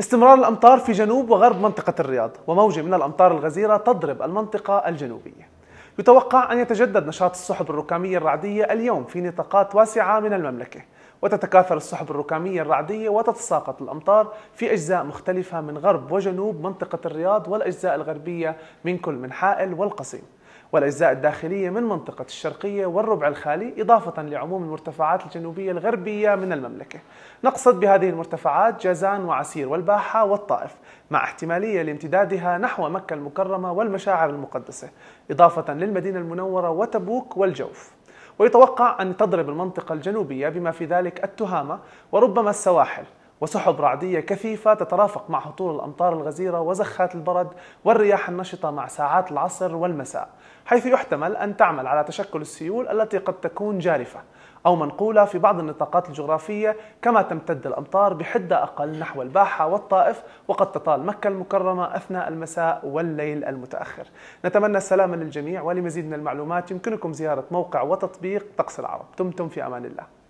استمرار الأمطار في جنوب وغرب منطقة الرياض وموجة من الأمطار الغزيرة تضرب المنطقة الجنوبية يتوقع أن يتجدد نشاط السحب الركامية الرعدية اليوم في نطاقات واسعة من المملكة وتتكاثر السحب الركامية الرعدية وتتساقط الأمطار في أجزاء مختلفة من غرب وجنوب منطقة الرياض والأجزاء الغربية من كل من حائل والقصيم والأجزاء الداخلية من منطقة الشرقية والربع الخالي إضافة لعموم المرتفعات الجنوبية الغربية من المملكة نقصد بهذه المرتفعات جازان وعسير والباحة والطائف مع احتمالية لامتدادها نحو مكة المكرمة والمشاعر المقدسة إضافة للمدينة المنورة وتبوك والجوف ويتوقع أن تضرب المنطقة الجنوبية بما في ذلك التهامة وربما السواحل وسحب رعدية كثيفة تترافق مع هطول الأمطار الغزيرة وزخات البرد والرياح النشطة مع ساعات العصر والمساء حيث يحتمل أن تعمل على تشكل السيول التي قد تكون جارفة أو منقولة في بعض النطاقات الجغرافية كما تمتد الأمطار بحدة أقل نحو الباحة والطائف وقد تطال مكة المكرمة أثناء المساء والليل المتأخر نتمنى السلامة للجميع ولمزيد من المعلومات يمكنكم زيارة موقع وتطبيق طقس العرب دمتم في أمان الله